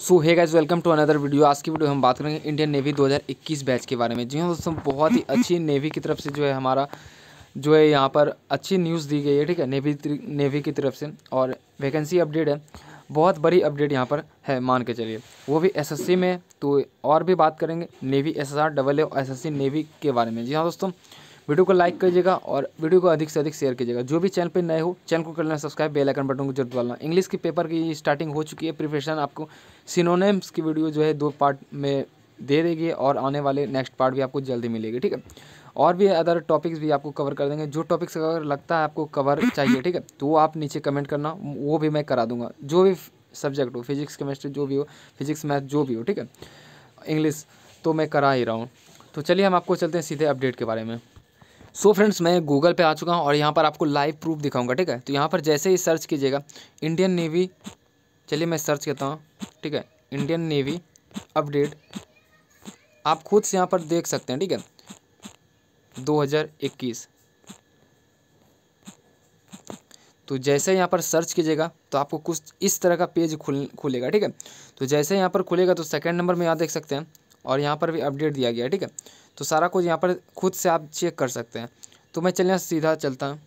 so hi guys welcome to another video आज की video हम बात करेंगे इंडियन नेवी 2021 बैच के बारे में जी हाँ दोस्तों बहुत ही अच्छी नेवी की तरफ से जो है हमारा जो है यहाँ पर अच्छी न्यूज़ दी गई है ठीक है नेवी नेवी की तरफ से और वैकेंसी अपडेट है बहुत बड़ी अपडेट यहाँ पर है मान के चलिए वो भी एस में तो और भी बात करेंगे navy S S R double A S navy के बारे में जी हाँ दोस्तों वीडियो को लाइक कीजिएगा और वीडियो को अधिक से अधिक शेयर कीजिएगा जो भी चैनल पर नए हो चैनल को कर लेना सब्सक्राइब बेल आइकन बटन को जरूर डालना इंग्लिश के पेपर की स्टार्टिंग हो चुकी है प्रिपरेशन आपको सिनोनेम्स की वीडियो जो है दो पार्ट में दे देगी और आने वाले नेक्स्ट पार्ट भी आपको जल्दी मिलेगी ठीक है और भी अदर टॉपिक्स भी आपको कवर कर देंगे जो टॉपिक्स अगर लगता है आपको कवर चाहिए ठीक है तो वो आप नीचे कमेंट करना वो भी मैं करा दूंगा जो भी सब्जेक्ट हो फिजिक्स केमिस्ट्री जो भी हो फिजिक्स मैथ जो भी हो ठीक है इंग्लिश तो मैं करा ही रहा हूँ तो चलिए हम आपको चलते हैं सीधे अपडेट के बारे में सो फ्रेंड्स मैं गूगल पे आ चुका हूँ और यहाँ पर आपको लाइव प्रूफ दिखाऊंगा ठीक है तो यहाँ पर जैसे ही सर्च कीजिएगा इंडियन नेवी चलिए मैं सर्च करता हूँ ठीक है इंडियन नेवी अपडेट आप खुद से यहाँ पर देख सकते हैं ठीक है 2021 तो जैसे यहाँ पर सर्च कीजिएगा तो आपको कुछ इस तरह का पेज खुल खुलेगा ठीक है तो जैसे यहाँ पर खुलेगा तो सेकेंड नंबर में यहाँ देख सकते हैं और यहाँ पर भी अपडेट दिया गया ठीक है तो सारा कुछ यहाँ पर खुद से आप चेक कर सकते हैं तो मैं चलिए सीधा चलता हूँ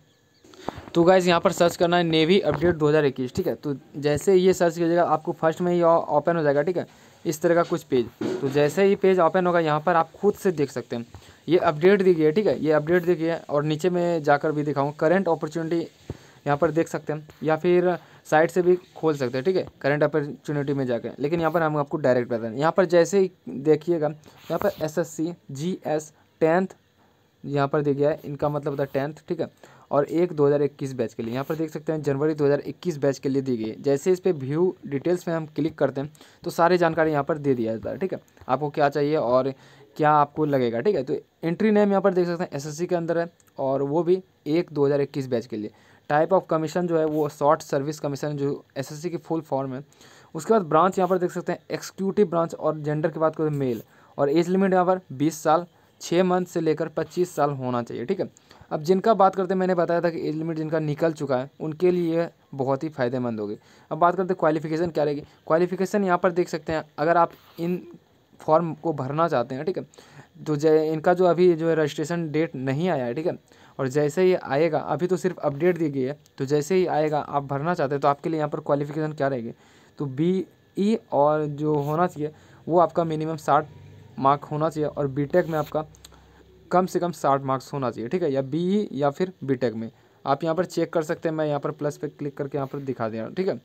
तो गाइज यहाँ पर सर्च करना है नेवी अपडेट 2021 ठीक है तो जैसे ये सर्च कीजिएगा आपको फर्स्ट में ही ओपन हो जाएगा ठीक है इस तरह का कुछ पेज तो जैसे ही पेज ओपन होगा यहाँ पर आप खुद से देख सकते हैं ये अपडेट दिखिए ठीक है ये अपडेट दिखिए और नीचे में जाकर भी दिखाऊँ करेंट अपॉर्चुनिटी यहाँ पर देख सकते हैं या फिर साइड से भी खोल सकते हैं ठीक है करंट अपॉर्चुनिटी में जाकर लेकिन यहाँ पर हम आपको डायरेक्ट बता दें यहाँ पर जैसे ही देखिएगा यहाँ पर S S C G S tenth यहाँ पर देखिए गया है इनका मतलब होता है टेंथ ठीक है और एक दो हज़ार इक्कीस बैच के लिए यहाँ पर देख सकते हैं जनवरी दो हज़ार इक्कीस बैच के लिए दी गई है जैसे इस पर व्यू डिटेल्स में हम क्लिक करते हैं तो सारी जानकारी यहाँ पर दे दिया जाता है ठीक है आपको क्या चाहिए और क्या आपको लगेगा ठीक है तो एंट्री नेम यहाँ पर देख सकते हैं एसएससी के अंदर है और वो भी एक दो हज़ार इक्कीस बैच के लिए टाइप ऑफ कमीशन जो है वो शॉर्ट सर्विस कमीशन जो एसएससी की फुल फॉर्म है उसके बाद ब्रांच यहाँ पर देख सकते हैं एक्सिक्यूटिव ब्रांच और जेंडर की बात करें मेल तो और एज लिमिट यहाँ पर बीस साल छः मंथ से लेकर पच्चीस साल होना चाहिए ठीक है अब जिनका बात करते हैं मैंने बताया था कि एज लिमिट जिनका निकल चुका है उनके लिए बहुत ही फायदेमंद होगी अब बात करते हैं क्वालिफिकेशन क्या रहेगी क्वालिफिकेशन यहाँ पर देख सकते हैं अगर आप इन फॉर्म को भरना चाहते हैं ठीक है जो जय इनका जो अभी जो है रजिस्ट्रेशन डेट नहीं आया है ठीक है और जैसे ही आएगा अभी तो सिर्फ अपडेट दी गई है तो जैसे ही आएगा आप भरना चाहते हैं तो आपके लिए यहाँ पर क्वालिफिकेशन क्या रहेगी तो बी ई e और जो होना चाहिए वो आपका मिनिमम साठ मार्क होना चाहिए और बी टेक में आपका कम से कम साठ मार्क्स होना चाहिए ठीक है या बी ई e या फिर बी टेक में आप यहाँ पर चेक कर सकते हैं मैं यहाँ पर प्लस पर क्लिक करके यहाँ पर दिखा दे रहा हूँ ठीक है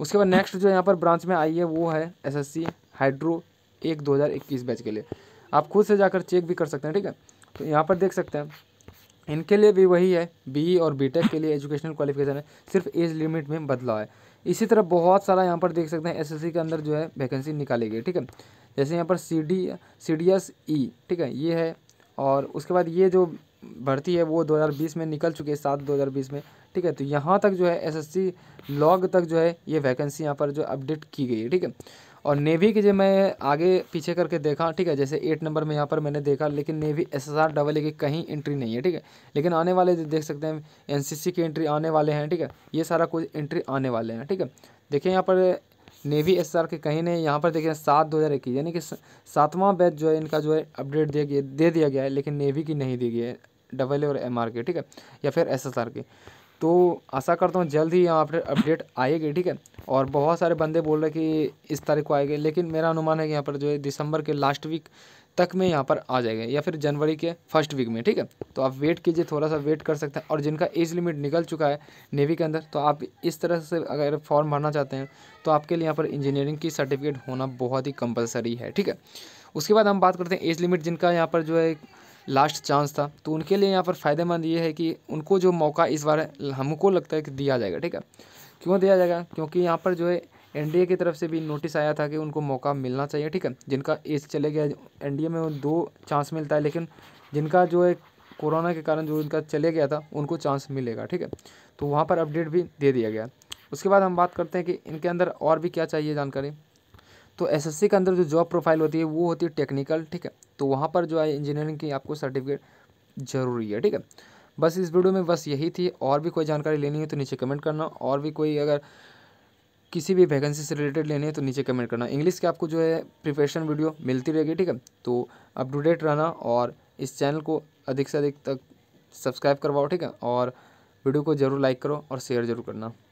उसके बाद नेक्स्ट जो यहाँ पर ब्रांच में आई है वो है एस एस सी हाइड्रो एक दो हज़ार इक्कीस बैच के लिए आप खुद से जाकर चेक भी कर सकते हैं ठीक है तो यहाँ पर देख सकते हैं इनके लिए भी वही है बी e और बी टेक के लिए एजुकेशनल क्वालिफिकेशन है सिर्फ एज लिमिट में बदलाव है इसी तरह बहुत सारा यहाँ पर देख सकते हैं एसएससी के अंदर जो है वैकेंसी निकाली गई ठीक है जैसे यहाँ पर C D C D S E ठीक है ये है और उसके बाद ये जो भर्ती है वो 2020 में निकल चुकी है सात 2020 में ठीक है तो यहाँ तक जो है एसएससी लॉग तक जो है ये वैकेंसी यहाँ पर जो अपडेट की गई है ठीक है और नेवी के जो मैं आगे पीछे करके देखा ठीक है जैसे एट नंबर में यहाँ पर मैंने देखा लेकिन navy S S R double A की कहीं एंट्री नहीं है ठीक है लेकिन आने वाले देख सकते हैं एन सी सी की एंट्री आने वाले हैं ठीक है ये सारा कुछ एंट्री आने वाले हैं ठीक है देखिए यहाँ पर नेवी एस आर के कहीं नहीं यहाँ पर देखिए सात दो हज़ार इक्कीस यानी कि सातवां बैच जो है इनका जो है अपडेट दे दे दिया गया है लेकिन नेवी की नहीं दी गई है डबल ए और एम आर के ठीक है या फिर एस एस आर के तो आशा करता हूँ जल्द ही यहाँ पर अपडेट आएगी ठीक है और बहुत सारे बंदे बोल रहे कि इस तारीख को आएंगे लेकिन मेरा अनुमान है कि यहाँ पर जो है दिसंबर के लास्ट वीक तक में यहाँ पर आ जाएगा या फिर जनवरी के फर्स्ट वीक में ठीक है तो आप वेट कीजिए थोड़ा सा वेट कर सकते हैं और जिनका एज लिमिट निकल चुका है नेवी के अंदर तो आप इस तरह से अगर फॉर्म भरना चाहते हैं तो आपके लिए यहाँ पर इंजीनियरिंग की सर्टिफिकेट होना बहुत ही कंपलसरी है ठीक है उसके बाद हम बात करते हैं एज लिमिट जिनका यहाँ पर जो है लास्ट चांस था तो उनके लिए यहाँ पर फ़ायदेमंद ये है कि उनको जो मौका इस बार हमको लगता है कि दिया जाएगा ठीक है क्यों दिया जाएगा क्योंकि यहाँ पर जो है एनडीए की तरफ से भी नोटिस आया था कि उनको मौका मिलना चाहिए ठीक है जिनका एज चले गया एनडीए में दो चांस मिलता है लेकिन जिनका जो है कोरोना के कारण जो उनका चले गया था उनको चांस मिलेगा ठीक है तो वहाँ पर अपडेट भी दे दिया गया उसके बाद हम बात करते हैं कि इनके अंदर और भी क्या चाहिए जानकारी तो एसएससी के अंदर जो जॉब प्रोफाइल होती है वो होती है टेक्निकल ठीक है तो वहाँ पर जो है इंजीनियरिंग की आपको सर्टिफिकेट ज़रूरी है ठीक है बस इस वीडियो में बस यही थी और भी कोई जानकारी लेनी है तो नीचे कमेंट करना और भी कोई अगर किसी भी वैकेंसी से रिलेटेड लेनी है तो नीचे कमेंट करना इंग्लिश के आपको जो है प्रिपरेशन वीडियो मिलती रहेगी ठीक है तो अप टू डेट रहना और इस चैनल को अधिक से अधिक तक सब्सक्राइब करवाओ ठीक है और वीडियो को ज़रूर लाइक करो और शेयर ज़रूर करना